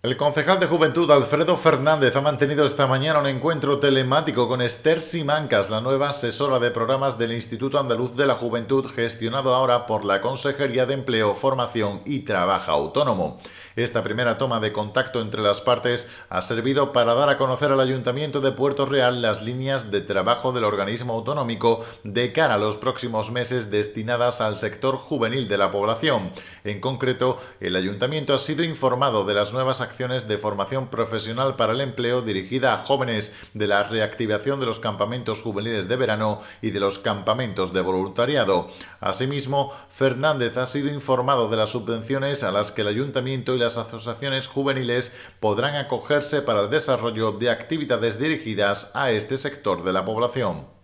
El concejal de Juventud Alfredo Fernández ha mantenido esta mañana un encuentro telemático con Esther Simancas, la nueva asesora de programas del Instituto Andaluz de la Juventud, gestionado ahora por la Consejería de Empleo, Formación y Trabajo Autónomo. Esta primera toma de contacto entre las partes ha servido para dar a conocer al Ayuntamiento de Puerto Real las líneas de trabajo del organismo autonómico de cara a los próximos meses destinadas al sector juvenil de la población. En concreto, el Ayuntamiento ha sido informado de las nuevas acciones de formación profesional para el empleo dirigida a jóvenes de la reactivación de los campamentos juveniles de verano y de los campamentos de voluntariado. Asimismo, Fernández ha sido informado de las subvenciones a las que el ayuntamiento y las asociaciones juveniles podrán acogerse para el desarrollo de actividades dirigidas a este sector de la población.